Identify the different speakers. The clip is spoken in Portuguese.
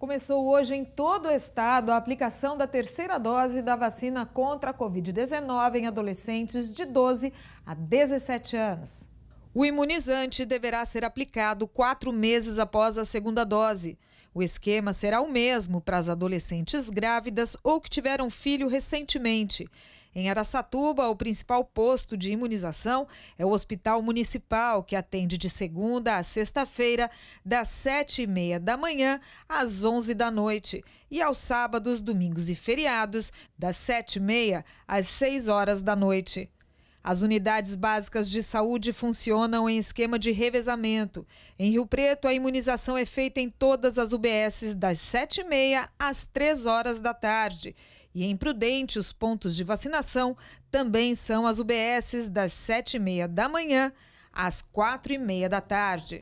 Speaker 1: Começou hoje em todo o estado a aplicação da terceira dose da vacina contra a Covid-19 em adolescentes de 12 a 17 anos. O imunizante deverá ser aplicado quatro meses após a segunda dose. O esquema será o mesmo para as adolescentes grávidas ou que tiveram filho recentemente. Em Araçatuba, o principal posto de imunização é o Hospital Municipal, que atende de segunda a sexta-feira, das sete e meia da manhã às onze da noite, e aos sábados, domingos e feriados, das sete e meia às seis horas da noite. As unidades básicas de saúde funcionam em esquema de revezamento. Em Rio Preto, a imunização é feita em todas as UBSs das 7h30 às 3 horas da tarde. E em Prudente, os pontos de vacinação também são as UBSs das 7h30 da manhã às 4h30 da tarde.